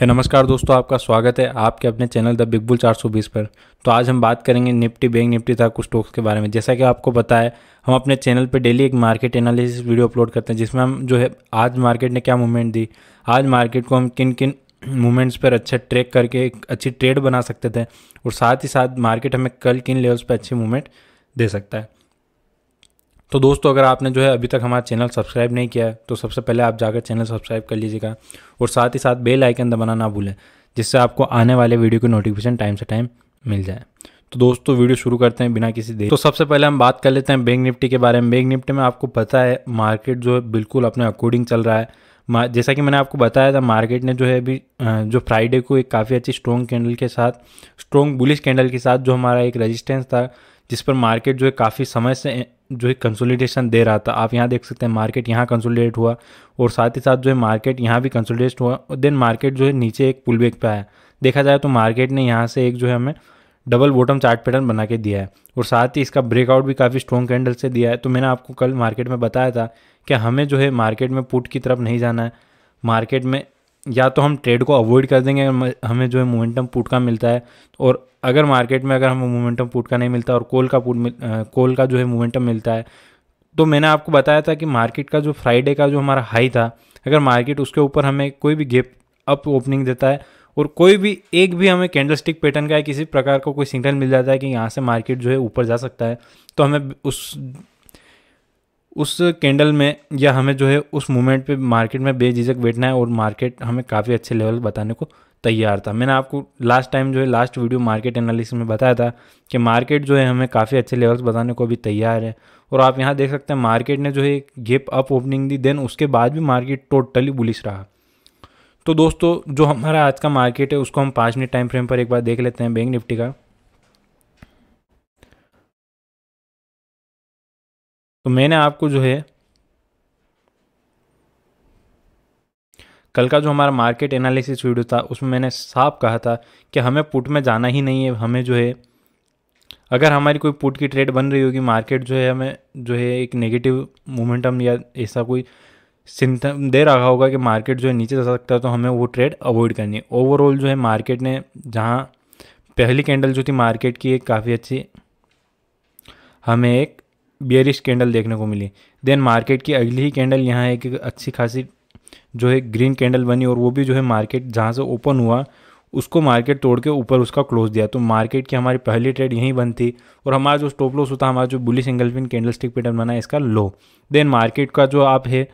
है नमस्कार दोस्तों आपका स्वागत है आपके अपने चैनल द बिग बुल 420 पर तो आज हम बात करेंगे निफ्टी बैंक निफ्टी था कुछ स्टॉक्स के बारे में जैसा कि आपको पता है हम अपने चैनल पर डेली एक मार्केट एनालिसिस वीडियो अपलोड करते हैं जिसमें हम जो है आज मार्केट ने क्या मूवमेंट दी आज मार्केट को हम किन किन मूवमेंट्स पर अच्छा ट्रैक करके एक अच्छी ट्रेड बना सकते थे और साथ ही साथ मार्केट हमें कल किन लेवल्स पर अच्छी मूवमेंट दे सकता है तो दोस्तों अगर आपने जो है अभी तक हमारा चैनल सब्सक्राइब नहीं किया है तो सबसे पहले आप जाकर चैनल सब्सक्राइब कर लीजिएगा और साथ ही साथ बेल आइकन दबाना ना भूलें जिससे आपको आने वाले वीडियो की नोटिफिकेशन टाइम से टाइम मिल जाए तो दोस्तों वीडियो शुरू करते हैं बिना किसी देर तो सबसे पहले हम बात कर लेते हैं बैंक निफ्टी के बारे में बैंक निफ्टी में आपको पता है मार्केट जो है बिल्कुल अपने अकॉर्डिंग चल रहा है जैसा कि मैंने आपको बताया था मार्केट ने जो है अभी जो फ्राइडे को एक काफ़ी अच्छी स्ट्रॉन्ग कैंडल के साथ स्ट्रॉन्ग बुलिश कैंडल के साथ जो हमारा एक रेजिस्टेंस था जिस पर मार्केट जो है काफ़ी समय से जो है कंसोलिडेशन दे रहा था आप यहाँ देख सकते हैं मार्केट यहाँ कंसोलिडेट हुआ और साथ ही साथ जो है मार्केट यहाँ भी कंसोलिडेट हुआ और देन मार्केट जो है नीचे एक पुल बैक पर आया देखा जाए तो मार्केट ने यहाँ से एक जो है हमें डबल बॉटम चार्ट पैटर्न बना के दिया है और साथ ही इसका ब्रेकआउट भी काफ़ी स्ट्रॉन्ग कैंडल से दिया है तो मैंने आपको कल मार्केट में बताया था कि हमें जो है मार्केट में पुट की तरफ नहीं जाना है मार्केट में या तो हम ट्रेड को अवॉइड कर देंगे हमें जो है मोमेंटम पुट का मिलता है और अगर मार्केट में अगर हमें मोमेंटम पुट का नहीं मिलता और कोल का पुट कोल का जो है मोमेंटम मिलता है तो मैंने आपको बताया था कि मार्केट का जो फ्राइडे का जो हमारा हाई था अगर मार्केट उसके ऊपर हमें कोई भी गेप अप ओपनिंग देता है और कोई भी एक भी हमें कैंडल स्टिक पैटर्न का किसी प्रकार का को कोई सिग्नल मिल जाता है कि यहाँ से मार्केट जो है ऊपर जा सकता है तो हमें उस उस कैंडल में या हमें जो है उस मोमेंट पे मार्केट में बेझिझक बैठना है और मार्केट हमें काफ़ी अच्छे लेवल बताने को तैयार था मैंने आपको लास्ट टाइम जो है लास्ट वीडियो मार्केट एनालिसिस में बताया था कि मार्केट जो है हमें काफ़ी अच्छे लेवल्स बताने को भी तैयार है और आप यहाँ देख सकते हैं मार्केट ने जो है एक गेप अप ओपनिंग दी देन उसके बाद भी मार्केट टोटली बुलिश रहा तो दोस्तों जो हमारा आज का मार्केट है उसको हम पाँच मिनट टाइम फ्रेम पर एक बार देख लेते हैं बैंक निफ्टी का तो मैंने आपको जो है कल का जो हमारा मार्केट एनालिसिस वीडियो था उसमें मैंने साफ कहा था कि हमें पुट में जाना ही नहीं है हमें जो है अगर हमारी कोई पुट की ट्रेड बन रही होगी मार्केट जो है हमें जो है एक नेगेटिव मोमेंटम या ऐसा कोई सिम्टम दे रहा होगा कि मार्केट जो है नीचे जा सकता है तो हमें वो ट्रेड अवॉइड करनी है ओवरऑल जो है मार्केट ने जहाँ पहली कैंडल जो थी मार्केट की एक काफ़ी अच्छी हमें एक बियरिश कैंडल देखने को मिली देन मार्केट की अगली ही कैंडल यहाँ एक अच्छी खासी जो है ग्रीन कैंडल बनी और वो भी जो है मार्केट जहाँ से ओपन हुआ उसको मार्केट तोड़ के ऊपर उसका क्लोज दिया तो मार्केट की हमारी पहली ट्रेड यहीं बंद थी और हमारा जो स्टॉप लॉस होता हमारा जो bullish angle pin candle stick pattern बना इसका लो देन मार्केट का जो आप है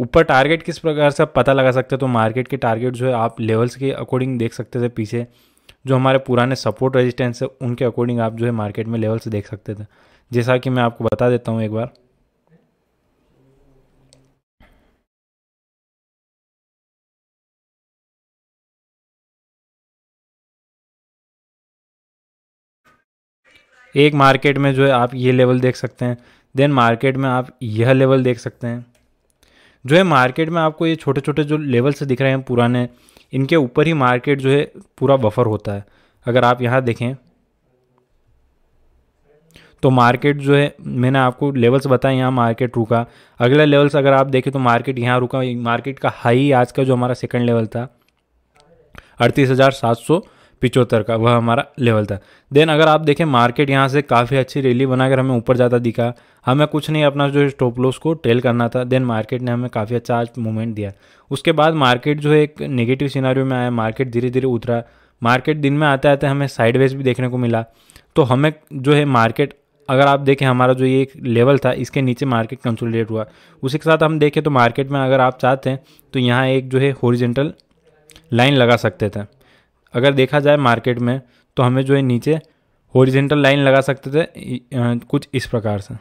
ऊपर टारगेट किस प्रकार से आप पता लगा सकते हैं तो मार्केट के टारगेट जो है आप लेवल्स के अकॉर्डिंग देख सकते थे पीछे जो हमारे पुराने सपोर्ट रेजिस्टेंस है उनके अकॉर्डिंग आप जो है मार्केट में लेवल्स देख सकते थे जैसा कि मैं आपको बता देता हूँ एक बार एक मार्केट में जो है आप ये लेवल देख सकते हैं देन मार्केट में आप यह लेवल देख सकते हैं जो है मार्केट में आपको ये छोटे छोटे जो लेवल से दिख रहे हैं पुराने इनके ऊपर ही मार्केट जो है पूरा बफर होता है अगर आप यहाँ देखें तो मार्केट जो है मैंने आपको लेवल्स बताए यहाँ मार्केट रुका अगला लेवल्स अगर आप देखें तो मार्केट यहाँ रुका मार्केट का हाई आज का जो हमारा सेकंड लेवल था अड़तीस हज़ार सात सौ पिचहत्तर का वह हमारा लेवल था देन अगर आप देखें मार्केट यहाँ से काफ़ी अच्छी रैली बनाकर हमें ऊपर जाता दिखा हमें कुछ नहीं अपना जो स्टॉप लॉस को ट्रेल करना था देन मार्केट ने हमें काफ़ी अच्छा आज मूवमेंट दिया उसके बाद मार्केट जो है एक नेगेटिव सिनारियो में आया मार्केट धीरे धीरे उतरा मार्केट दिन में आते आते हमें साइडवेज भी देखने को मिला तो हमें जो है मार्केट अगर आप देखें हमारा जो ये एक लेवल था इसके नीचे मार्केट कंसोलिडेट हुआ उसी के साथ हम देखें तो मार्केट में अगर आप चाहते हैं तो यहाँ एक जो है हॉरिजेंटल लाइन लगा सकते थे अगर देखा जाए मार्केट में तो हमें जो है नीचे हॉरिजेंटल लाइन लगा सकते थे कुछ इस प्रकार से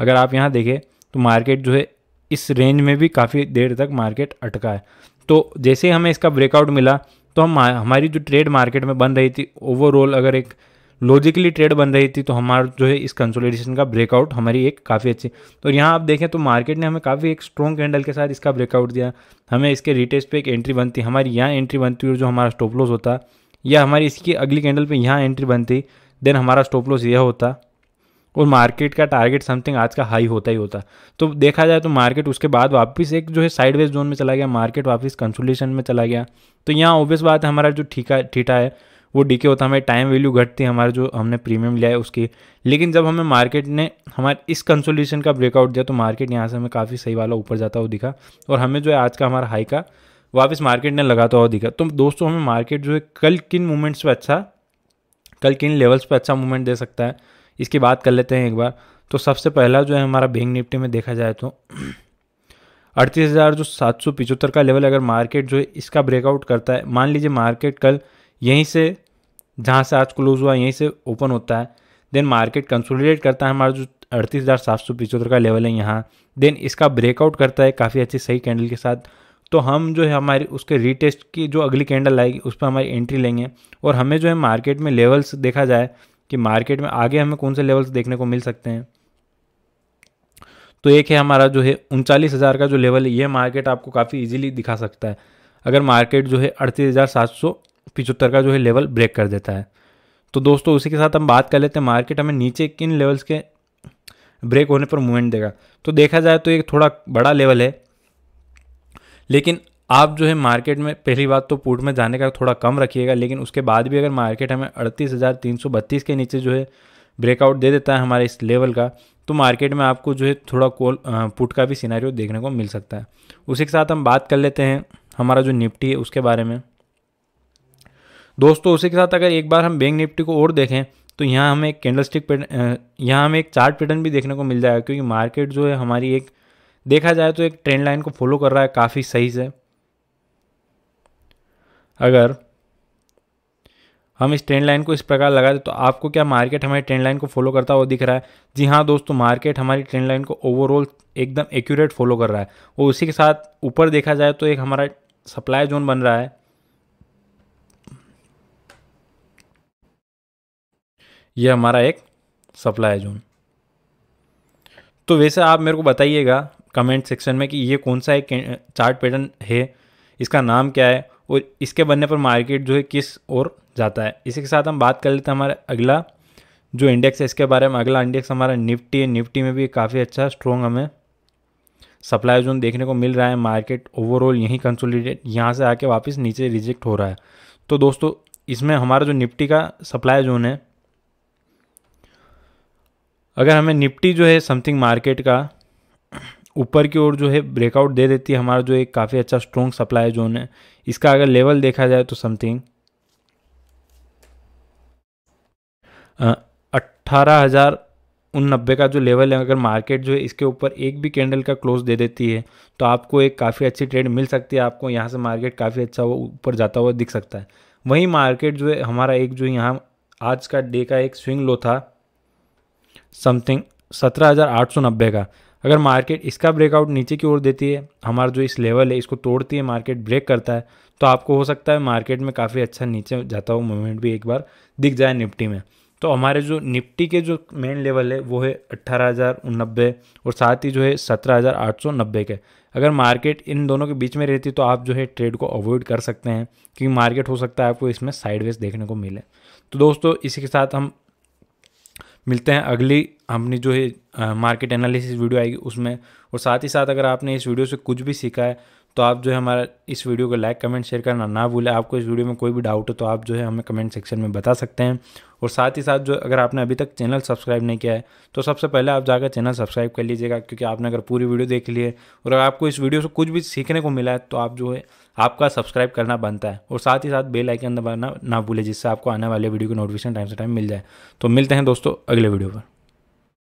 अगर आप यहाँ देखें तो मार्केट जो है इस रेंज में भी काफ़ी देर तक मार्केट अटका है तो जैसे ही हमें इसका ब्रेकआउट मिला तो हम हमारी जो ट्रेड मार्केट में बन रही थी ओवरऑल अगर एक लॉजिकली ट्रेड बन रही थी तो हमारा जो है इस कंसोलिडेशन का ब्रेकआउट हमारी एक काफ़ी अच्छी तो यहाँ आप देखें तो मार्केट ने हमें काफ़ी एक स्ट्रॉन्ग कैंडल के साथ इसका ब्रेकआउट दिया हमें इसके रिटेस्ट पे एक एंट्री बनती हमारी यहाँ एंट्री बनती और जो हमारा स्टॉप लॉस होता या हमारी इसकी अगली कैंडल पर यहाँ एंट्री बनती देन हमारा स्टॉप लॉस यह होता और मार्केट का टारगेट समथिंग आज का हाई होता ही होता तो देखा जाए तो मार्केट उसके बाद वापस एक जो है साइडवेज जोन में चला गया मार्केट वापस कंसोलिडेशन में चला गया तो यहाँ ऑब्वियस बात है हमारा जो ठीका ठीठा है वो डीके होता हमें टाइम वैल्यू घटती है हमारा जो हमने प्रीमियम लिया है उसकी लेकिन जब हमें मार्केट ने हमारे इस कंसोलिडेशन का ब्रेकआउट दिया तो मार्केट यहाँ से हमें काफ़ी सही वाला ऊपर जाता हुआ दिखा और हमें जो है आज का हमारा हाई का वापस मार्केट ने लगाता तो हुआ दिखा तो दोस्तों हमें मार्केट जो है कल किन मूवमेंट्स पर अच्छा कल किन लेवल्स पर अच्छा मूवमेंट दे सकता है इसकी बात कर लेते हैं एक बार तो सबसे पहला जो है हमारा बैंक निफ्टी में देखा जाए तो अड़तीस हज़ार जो सात सौ पिचहत्तर का लेवल अगर मार्केट जो है इसका ब्रेकआउट करता है मान लीजिए मार्केट कल यहीं से जहाँ से आज क्लोज हुआ यहीं से ओपन होता है देन मार्केट कंसोलिडेट करता है हमारा जो अड़तीस हज़ार सात सौ पिचहत्तर का लेवल है यहाँ देन इसका ब्रेकआउट करता है काफ़ी अच्छी सही कैंडल के साथ तो हम जो है हमारी उसके रीटेस्ट की जो अगली कैंडल आएगी उस पर हमारी एंट्री लेंगे और हमें जो है मार्केट में लेवल्स देखा जाए कि मार्केट में आगे हमें कौन से लेवल्स देखने को मिल सकते हैं तो एक है हमारा जो है उनचालीस हज़ार का जो लेवल है ये मार्केट आपको काफ़ी इजीली दिखा सकता है अगर मार्केट जो है अड़तीस हज़ार सात सौ पिचहत्तर का जो है लेवल ब्रेक कर देता है तो दोस्तों उसी के साथ हम बात कर लेते हैं मार्केट हमें नीचे किन लेवल्स के ब्रेक होने पर मूवमेंट देगा तो देखा जाए तो एक थोड़ा बड़ा लेवल है लेकिन आप जो है मार्केट में पहली बात तो पुट में जाने का थोड़ा कम रखिएगा लेकिन उसके बाद भी अगर मार्केट हमें अड़तीस हज़ार तीन सौ बत्तीस के नीचे जो है ब्रेकआउट दे देता है हमारे इस लेवल का तो मार्केट में आपको जो है थोड़ा कॉल पुट का भी सिनारियो देखने को मिल सकता है उसी के साथ हम बात कर लेते हैं हमारा जो निफ्टी है उसके बारे में दोस्तों उसी के साथ अगर एक बार हम बैंक निफ्टी को और देखें तो यहाँ हमें एक कैंडल स्टिक यहाँ हमें एक चार्ट पैटर्न भी देखने को मिल जाएगा क्योंकि मार्केट जो है हमारी एक देखा जाए तो एक ट्रेंड लाइन को फॉलो कर रहा है काफ़ी सही से अगर हम इस ट्रेंड लाइन को इस प्रकार लगा दें तो आपको क्या मार्केट हमारी ट्रेंड लाइन को फॉलो करता हुआ दिख रहा है जी हाँ दोस्तों मार्केट हमारी ट्रेंड लाइन को ओवरऑल एकदम एक्यूरेट फॉलो कर रहा है और उसी के साथ ऊपर देखा जाए तो एक हमारा सप्लाई जोन बन रहा है यह हमारा एक सप्लाई जोन तो वैसे आप मेरे को बताइएगा कमेंट सेक्शन में कि ये कौन सा एक चार्ट पैटर्न है इसका नाम क्या है और इसके बनने पर मार्केट जो है किस ओर जाता है इसी के साथ हम बात कर लेते हैं हमारा अगला जो इंडेक्स है इसके बारे में अगला इंडेक्स हमारा निफ्टी है निफ्टी में भी काफ़ी अच्छा स्ट्रॉन्ग हमें सप्लाई जोन देखने को मिल रहा है मार्केट ओवरऑल यहीं कंसोलिडेट यहाँ से आके वापस नीचे रिजेक्ट हो रहा है तो दोस्तों इसमें हमारा जो निफ्टी का सप्लाई जोन है अगर हमें निफ्टी जो है समथिंग मार्केट का ऊपर की ओर जो है ब्रेकआउट दे देती है हमारा जो एक काफ़ी अच्छा स्ट्रॉन्ग सप्लाई जोन है इसका अगर लेवल देखा जाए तो समथिंग अट्ठारह हज़ार उन नब्बे का जो लेवल है अगर मार्केट जो है इसके ऊपर एक भी कैंडल का क्लोज दे देती है तो आपको एक काफ़ी अच्छी ट्रेड मिल सकती है आपको यहाँ से मार्केट काफ़ी अच्छा वो ऊपर जाता हुआ दिख सकता है वहीं मार्केट जो है हमारा एक जो यहाँ आज का डे का एक स्विंग लो था समथिंग सत्रह हज़ार आठ सौ नब्बे का अगर मार्केट इसका ब्रेकआउट नीचे की ओर देती है हमारा जो इस लेवल है इसको तोड़ती है मार्केट ब्रेक करता है तो आपको हो सकता है मार्केट में काफ़ी अच्छा नीचे जाता हुआ मूवमेंट भी एक बार दिख जाए निफ्टी में तो हमारे जो निफ्टी के जो मेन लेवल है वो है अट्ठारह हज़ार नब्बे और साथ ही जो है सत्रह हज़ार आठ सौ नब्बे के अगर मार्केट इन दोनों के बीच में रहती तो आप जो है ट्रेड को अवॉइड कर सकते हैं क्योंकि मार्केट हो सकता है आपको इसमें साइडवेज देखने को मिले तो दोस्तों इसी के साथ हम मिलते हैं अगली हमने जो है मार्केट एनालिसिस वीडियो आएगी उसमें और साथ ही साथ अगर आपने इस वीडियो से कुछ भी सीखा है तो आप जो है हमारा इस वीडियो को लाइक कमेंट शेयर करना ना भूलें आपको इस वीडियो में कोई भी डाउट हो तो आप जो है हमें कमेंट सेक्शन में बता सकते हैं और साथ ही साथ जो अगर आपने अभी तक चैनल सब्सक्राइब नहीं किया है तो सबसे पहले आप जाकर चैनल सब्सक्राइब कर लीजिएगा क्योंकि आपने अगर पूरी वीडियो देख ली है और अगर आपको इस वीडियो से कुछ भी सीखने को मिला है तो आप जो है आपका सब्सक्राइब करना बनता है और साथ ही साथ बेल आइकन दबाना ना भूलें जिससे आपको आने वाले वीडियो को नोटिफिकेशन टाइम से टाइम मिल जाए तो मिलते हैं दोस्तों अगले वीडियो पर